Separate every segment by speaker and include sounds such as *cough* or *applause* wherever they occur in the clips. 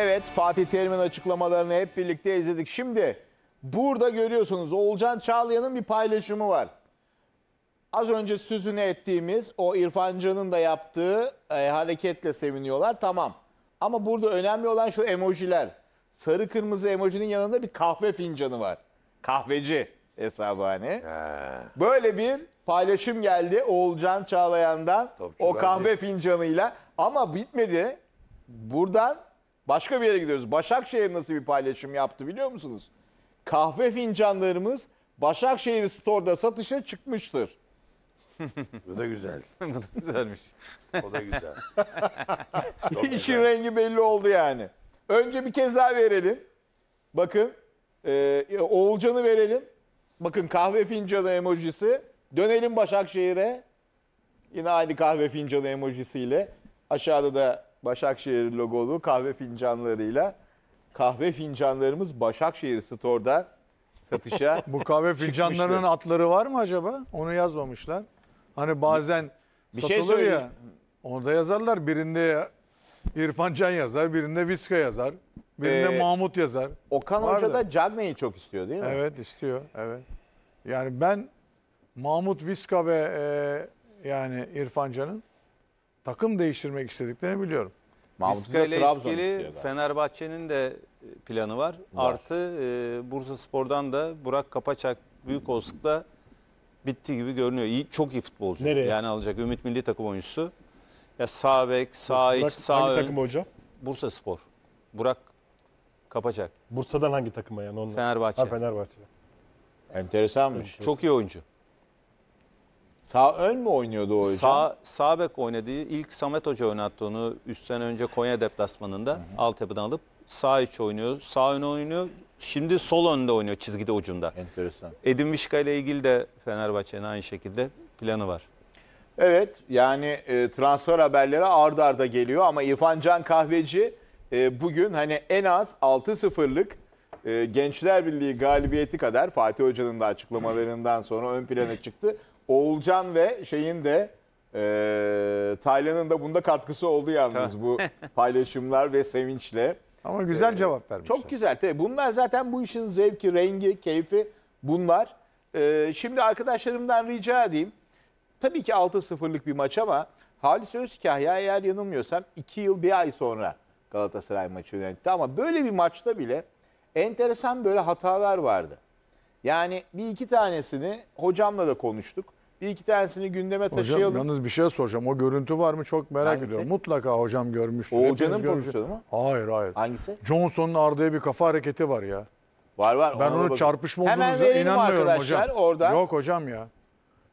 Speaker 1: Evet Fatih Terim'in açıklamalarını hep birlikte izledik. Şimdi burada görüyorsunuz Olcan Çağlayan'ın bir paylaşımı var. Az önce sözünü ettiğimiz o İrfancan'ın da yaptığı e, hareketle seviniyorlar tamam. Ama burada önemli olan şu emojiler. Sarı kırmızı emojinin yanında bir kahve fincanı var. Kahveci hesabı hani. Böyle bir paylaşım geldi Oğulcan Çağlayan'dan Topçu o kahve fincanıyla. Ama bitmedi. Buradan Başka bir yere gidiyoruz. Başakşehir nasıl bir paylaşım yaptı biliyor musunuz? Kahve fincanlarımız Başakşehir Store'da satışa çıkmıştır.
Speaker 2: *laughs*
Speaker 3: Bu da güzel. *laughs* Bu da güzelmiş. O da güzel. *laughs* İşin güzel.
Speaker 1: rengi belli oldu yani. Önce bir kez daha verelim. Bakın. E, Oğulcan'ı verelim. Bakın kahve fincanı emojisi. Dönelim Başakşehir'e. Yine aynı kahve fincanı emojisiyle. Aşağıda da Başakşehir logolu kahve fincanlarıyla kahve fincanlarımız Başakşehir Store'da satışa *laughs* Bu kahve fincanlarının çıkmıştı.
Speaker 4: atları var mı acaba? Onu yazmamışlar. Hani bazen bir şey satılır söyleyeyim. ya. yazarlar. Birinde İrfan Can yazar, birinde Viska yazar, birinde Ee, Mahmut yazar. Okan Hoca da Cagney'i çok istiyor değil mi? Evet istiyor. Evet. Yani ben Mahmut Viska ve e, yani İrfan Can'ın takım değiştirmek istediklerini biliyorum. Mahmut'un da ile ilgili
Speaker 2: Fenerbahçe'nin de e, planı var. Artı e, Bursa Spor'dan da Burak Kapaçak büyük olasılıkla bitti gibi görünüyor. İyi, çok iyi futbolcu. Nereye? Yani alacak Ümit Milli Takım oyuncusu. Ya sağ bek, sağ iç, sağ hangi ön. takım hocam? Bursa Spor. Burak Kapaçak. Bursa'dan hangi takıma yani onlar? Fenerbahçe. Ha, Fenerbahçe. Enteresanmış. Çok iyi oyuncu. Sağ ön mü oynuyordu o hocam? Sağ, sağ bek oynadığı ilk Samet Hoca oynattı onu 3 sene önce Konya deplasmanında hı altyapıdan alıp sağ iç oynuyor, sağ ön oynuyor. Şimdi sol önde oynuyor çizgide ucunda. Enteresan. Edin Vişka ile ilgili de Fenerbahçe'nin aynı şekilde planı var.
Speaker 1: Evet yani e, transfer haberleri ardarda arda geliyor ama İrfan Can Kahveci e, bugün hani en az 6-0'lık e, Gençler Birliği galibiyeti kadar Fatih Hoca'nın da açıklamalarından sonra ön plana çıktı. Oğulcan ve şeyin de e, Taylan'ın da bunda katkısı oldu yalnız bu *laughs* paylaşımlar ve sevinçle. Ama güzel e, cevap vermişler. Çok güzel. Tabii bunlar zaten bu işin zevki, rengi, keyfi bunlar. E, şimdi arkadaşlarımdan rica edeyim. Tabii ki 6-0'lık bir maç ama Halis Özkahya eğer yanılmıyorsam 2 yıl bir ay sonra Galatasaray maçı yönetti. Ama böyle bir maçta bile enteresan böyle hatalar vardı. Yani bir iki tanesini hocamla da konuştuk. Bir iki tanesini gündeme taşıyalım. Hocam
Speaker 4: yalnız bir şey soracağım. O görüntü var mı çok merak Hangisi? ediyorum. Mutlaka hocam görmüştür. Oğulcan'ın pozisyonu mu? Hayır hayır. Hangisi? Johnson'un Arda'ya bir kafa hareketi var ya. Var var. Ben onu çarpışma olduğunuza inanmıyorum hocam. Oradan. Yok hocam ya.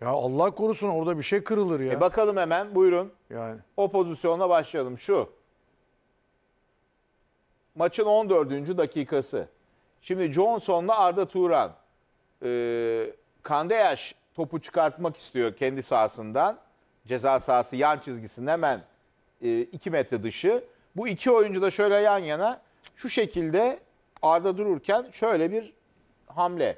Speaker 4: Ya Allah korusun orada bir şey kırılır ya. E bakalım hemen buyurun. Yani. O pozisyona başlayalım. Şu.
Speaker 1: Maçın 14. dakikası. Şimdi Johnson'la Arda Turan. Ee, Kandeyaş topu çıkartmak istiyor kendi sahasından. Ceza sahası yan çizgisinin hemen 2 e, metre dışı. Bu iki oyuncu da şöyle yan yana şu şekilde Arda dururken şöyle bir hamle.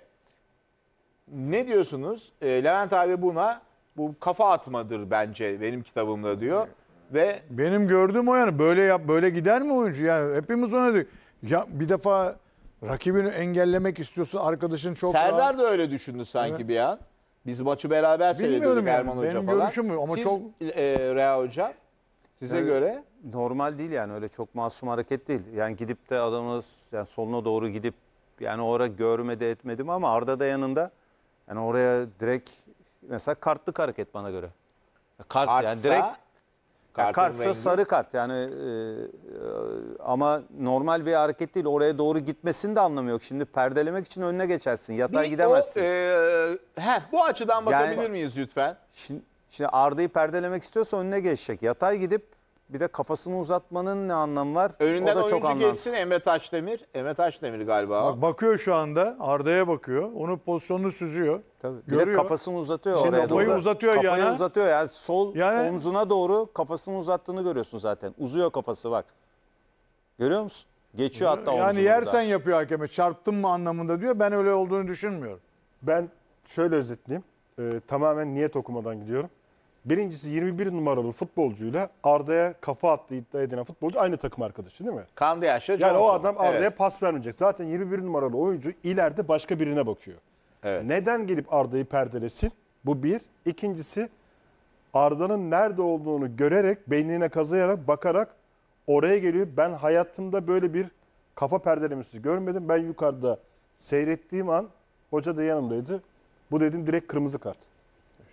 Speaker 1: Ne diyorsunuz? E, Levent abi buna bu kafa atmadır bence benim kitabımda diyor.
Speaker 4: Ve benim gördüğüm o yani böyle yap böyle gider mi oyuncu yani hepimiz ona diyor. Ya bir defa rakibini engellemek istiyorsun arkadaşın çok Serdar rahat.
Speaker 1: da öyle düşündü sanki evet. bir an. Biz maçı beraber Bilmiyorum seyrediyorduk yani, Hoca benim falan. görüşüm ama Siz, çok- e, Rea Hoca
Speaker 2: size Yani- göre normal değil yani öyle çok masum hareket değil. Yani gidip de adamız yani soluna doğru gidip yani oraya görmedi etmedim ama Arda da yanında yani oraya direkt mesela kartlık hareket bana göre. Kart Kartsa yani direkt Kartın Kartsa rengi. sarı kart yani e, e, ama normal bir hareket değil. Oraya doğru gitmesini de anlamı yok. Şimdi perdelemek için önüne geçersin. Yatay Bir gidemezsin. O,
Speaker 1: e, heh, bu açıdan Yani- bakabilir
Speaker 2: miyiz lütfen? Şimdi, şimdi Arda'yı perdelemek istiyorsa önüne geçecek. Yatay gidip bir de kafasını uzatmanın ne anlamı var? Önünden o da çok oyuncu anlamsız. geçsin
Speaker 1: Emre Taşdemir. Emre Taşdemir galiba. Bak,
Speaker 2: bakıyor şu anda. Arda'ya
Speaker 4: bakıyor. Onun pozisyonunu süzüyor. Tabii. Görüyor. Bir de kafasını uzatıyor Şimdi oraya kafayı doğru. uzatıyor kafayı yana.
Speaker 2: uzatıyor yani sol yani... omzuna doğru kafasını uzattığını görüyorsun zaten. Uzuyor kafası bak. Görüyor musun? Geçiyor hatta omzuna. Yani yersen
Speaker 4: da. yapıyor hakeme. Çarptın mı anlamında diyor. Ben öyle
Speaker 2: olduğunu düşünmüyorum. Ben şöyle özetleyeyim. Ee, tamamen niyet okumadan gidiyorum. Birincisi 21 numaralı futbolcuyla Arda'ya kafa attı iddia edilen futbolcu aynı takım arkadaşı değil mi? Kamdi Yaşar Yani o adam Arda'ya evet. pas vermeyecek. Zaten 21 numaralı oyuncu ileride başka birine bakıyor. Evet. Neden gelip Arda'yı perdelesin? Bu bir. İkincisi Arda'nın nerede olduğunu görerek, beynine kazıyarak, bakarak oraya geliyor. Ben hayatımda böyle bir kafa perdelemesi görmedim. Ben yukarıda seyrettiğim an hoca da yanımdaydı. Bu dedim direkt kırmızı kart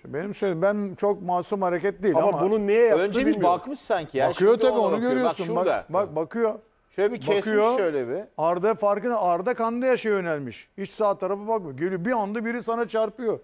Speaker 2: benim söylediğim ben çok
Speaker 4: masum hareket değil ama, ama bunu niye yaptı önce bir bilmiyorum. bakmış sanki ya. Bakıyor Şimdi tabii onu bakıyor. görüyorsun. Bak, bak, bak bakıyor. Şöyle bir kesmiş Bakıyor. şöyle bir. Arda farkını, Arda Kandıya şey yönelmiş. Hiç sağ tarafı bakmıyor. Geliyor bir anda biri sana çarpıyor.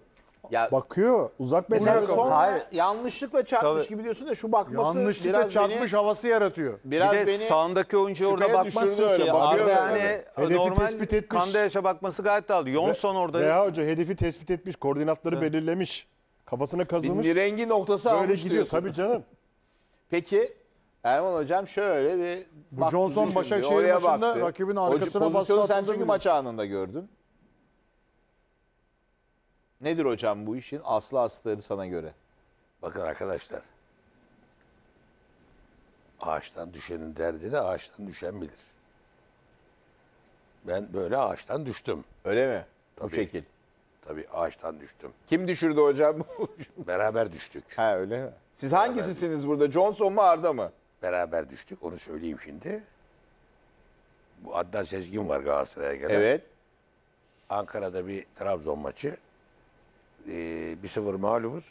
Speaker 4: Ya Bakıyor. Uzak mesela mesafe. sonra yanlışlıkla çarpmış Tabii. gibi diyorsun da şu bakması Yanlışlıkla biraz çarpmış beni havası yaratıyor. biraz bir de beni sağındaki
Speaker 1: oyuncu orada şüpheye ki. Arda yani.
Speaker 2: Hedefi normal tespit etmiş. Kandayaş'a bakması gayet doğal. Ve- Johnson orada Veya hoca hedefi tespit etmiş, koordinatları belirlemiş. Kafasına kazımış. Bir rengi noktası böyle almış gidiyor tabii canım.
Speaker 1: *laughs* Peki Erman hocam şöyle bir Bu baktı, Johnson düşündü, Başakşehir oraya maçında baktı. rakibin arkasına bastı. Pozisyonu sen çünkü maç anında gördün. Nedir hocam bu işin aslı astarı sana göre?
Speaker 3: Bakın arkadaşlar. Ağaçtan düşenin derdini ağaçtan düşen bilir. Ben böyle ağaçtan düştüm. Öyle mi? Tabii. Bu şekil. Tabii ağaçtan düştüm. Kim düşürdü hocam? *laughs* Beraber düştük. Ha öyle mi? Siz Beraber hangisisiniz burada? Johnson mu Arda mı? Beraber düştük. Onu söyleyeyim şimdi. Bu Adnan Sezgin var Galatasaray'a gelen. Evet. Ankara'da bir Trabzon maçı. Ee, 1-0 mağlubuz.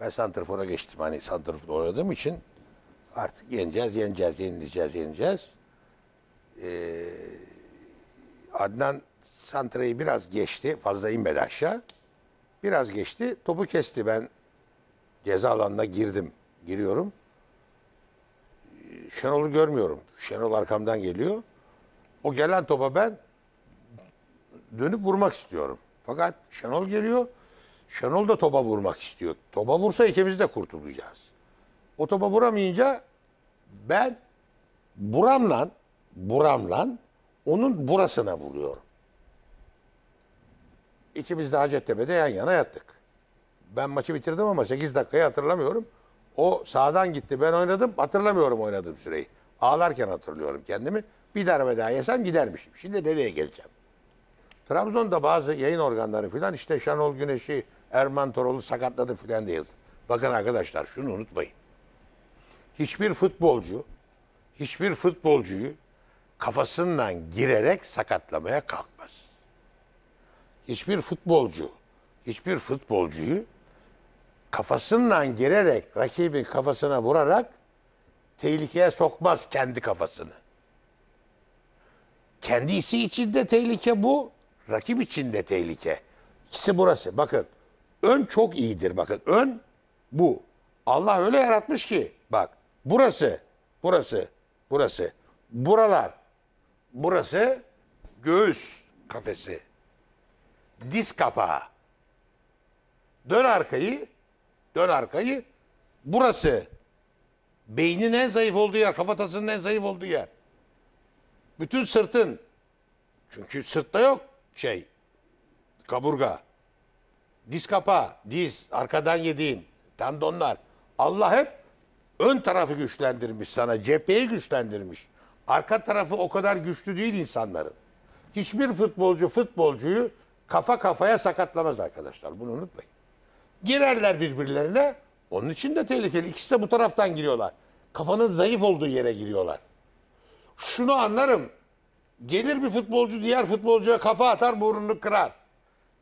Speaker 3: Ben Santrfor'a geçtim. Hani Santrfor'da oynadığım için artık yeneceğiz, yeneceğiz, yenileceğiz, yeneceğiz. Ee, Adnan Santra'yı biraz geçti. Fazla inmedi aşağı. Biraz geçti. Topu kesti. Ben ceza alanına girdim. Giriyorum. Ee, Şenol'u görmüyorum. Şenol arkamdan geliyor. O gelen topa ben dönüp vurmak istiyorum. Fakat Şenol geliyor. Şenol da topa vurmak istiyor. Topa vursa ikimiz de kurtulacağız. O topa vuramayınca ben buramla buramla onun burasına vuruyorum. İkimiz de Hacettepe'de yan yana yattık. Ben maçı bitirdim ama 8 dakikayı hatırlamıyorum. O sağdan gitti. Ben oynadım. Hatırlamıyorum oynadığım süreyi. Ağlarken hatırlıyorum kendimi. Bir darbe daha yesem gidermişim. Şimdi nereye geleceğim? Trabzon'da bazı yayın organları filan işte Şanol Güneş'i, Erman Torol'u sakatladı filan diye yazdı. Bakın arkadaşlar şunu unutmayın. Hiçbir futbolcu, hiçbir futbolcuyu kafasından girerek sakatlamaya kalkmaz hiçbir futbolcu, hiçbir futbolcuyu kafasından girerek, rakibin kafasına vurarak tehlikeye sokmaz kendi kafasını. Kendisi için de tehlike bu, rakip için de tehlike. İkisi burası. Bakın ön çok iyidir bakın. Ön bu. Allah öyle yaratmış ki bak burası, burası, burası. Buralar. Burası göğüs kafesi. Diz kapağı. Dön arkayı. Dön arkayı. Burası. Beynin en zayıf olduğu yer. Kafatasının en zayıf olduğu yer. Bütün sırtın. Çünkü sırtta yok şey. Kaburga. Diz kapağı. Diz. Arkadan yediğin. Tendonlar. Allah hep ön tarafı güçlendirmiş sana. Cepheyi güçlendirmiş. Arka tarafı o kadar güçlü değil insanların. Hiçbir futbolcu futbolcuyu kafa kafaya sakatlamaz arkadaşlar. Bunu unutmayın. Girerler birbirlerine. Onun için de tehlikeli. İkisi de bu taraftan giriyorlar. Kafanın zayıf olduğu yere giriyorlar. Şunu anlarım. Gelir bir futbolcu diğer futbolcuya kafa atar burnunu kırar.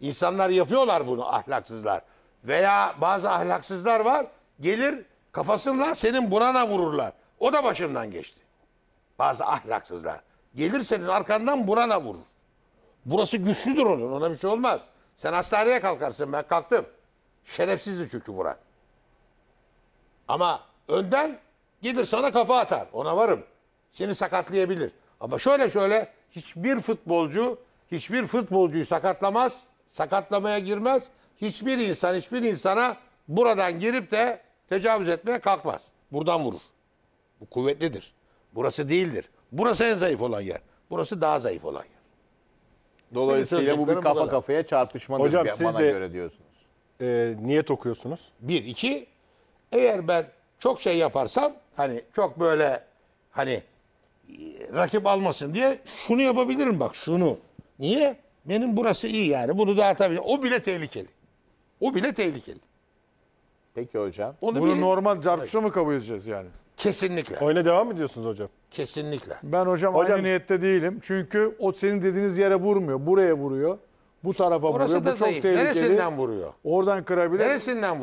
Speaker 3: İnsanlar yapıyorlar bunu ahlaksızlar. Veya bazı ahlaksızlar var. Gelir kafasından senin burana vururlar. O da başımdan geçti. Bazı ahlaksızlar. Gelir senin arkandan burana vurur. Burası güçlüdür onun. Ona bir şey olmaz. Sen hastaneye kalkarsın. Ben kalktım. Şerefsizdi çünkü Buran. Ama önden gelir sana kafa atar. Ona varım. Seni sakatlayabilir. Ama şöyle şöyle hiçbir futbolcu hiçbir futbolcuyu sakatlamaz. Sakatlamaya girmez. Hiçbir insan hiçbir insana buradan girip de tecavüz etmeye kalkmaz. Buradan vurur. Bu kuvvetlidir. Burası değildir. Burası en zayıf olan yer. Burası daha zayıf olan yer. Dolayısıyla bu bir kafa kafaya çarpışmadır bir, siz bana de, göre diyorsunuz. E, niyet okuyorsunuz. Bir, iki, eğer ben çok şey yaparsam hani çok böyle hani rakip almasın diye şunu yapabilirim bak şunu. Niye? Benim burası iyi yani bunu da dağıtabilirim. O bile tehlikeli. O bile tehlikeli. Peki hocam. Onu Bunu bile... normal çarpışma mı kabul edeceğiz yani? Kesinlikle. Oyuna devam mı diyorsunuz hocam? Kesinlikle.
Speaker 4: Ben hocam, hocam aynı niyette değilim. Çünkü o senin dediğiniz yere vurmuyor. Buraya vuruyor. Bu tarafa Orası vuruyor. Bu çok zayıf. tehlikeli. Neresinden vuruyor? Oradan kırabilir. Neresinden vuruyor?